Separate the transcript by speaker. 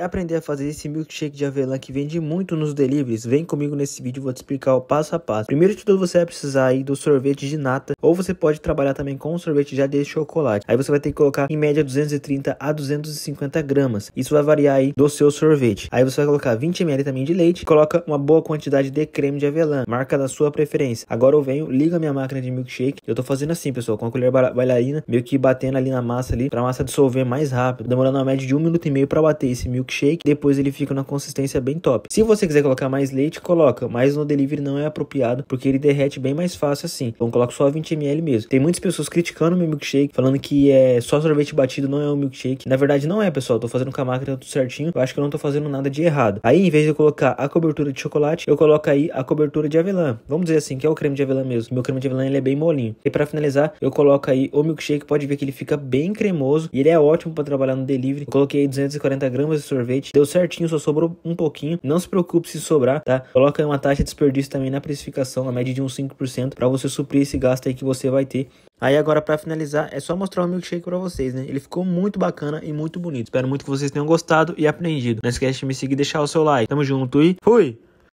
Speaker 1: Quer aprender a fazer esse milkshake de avelã que vende muito nos deliveries? Vem comigo nesse vídeo, vou te explicar o passo a passo. Primeiro de tudo, você vai precisar aí do sorvete de nata, ou você pode trabalhar também com sorvete já de chocolate. Aí você vai ter que colocar em média 230 a 250 gramas. Isso vai variar aí do seu sorvete. Aí você vai colocar 20 ml também de leite, coloca uma boa quantidade de creme de avelã, marca da sua preferência. Agora eu venho, liga minha máquina de milkshake. Eu tô fazendo assim, pessoal, com a colher bailarina, meio que batendo ali na massa ali, pra massa dissolver mais rápido, demorando uma média de um minuto e meio para bater esse milkshake milkshake, depois ele fica na consistência bem top. Se você quiser colocar mais leite, coloca, mas no delivery não é apropriado, porque ele derrete bem mais fácil assim. Então coloca só 20 ml mesmo. Tem muitas pessoas criticando meu milkshake, falando que é só sorvete batido, não é um milkshake. Na verdade não é, pessoal, eu tô fazendo com a máquina tudo certinho, eu acho que eu não tô fazendo nada de errado. Aí em vez de eu colocar a cobertura de chocolate, eu coloco aí a cobertura de avelã. Vamos dizer assim, que é o creme de avelã mesmo. Meu creme de avelã ele é bem molinho. E para finalizar, eu coloco aí o milkshake, pode ver que ele fica bem cremoso e ele é ótimo para trabalhar no delivery. Eu coloquei 240 gramas de sorvete sorvete, deu certinho, só sobrou um pouquinho. Não se preocupe se sobrar, tá? Coloca uma taxa de desperdício também na precificação, na média de uns 5%, para você suprir esse gasto aí que você vai ter. Aí agora para finalizar, é só mostrar o milkshake para vocês, né? Ele ficou muito bacana e muito bonito. Espero muito que vocês tenham gostado e aprendido. Não esquece de me seguir e deixar o seu like. Tamo junto e fui!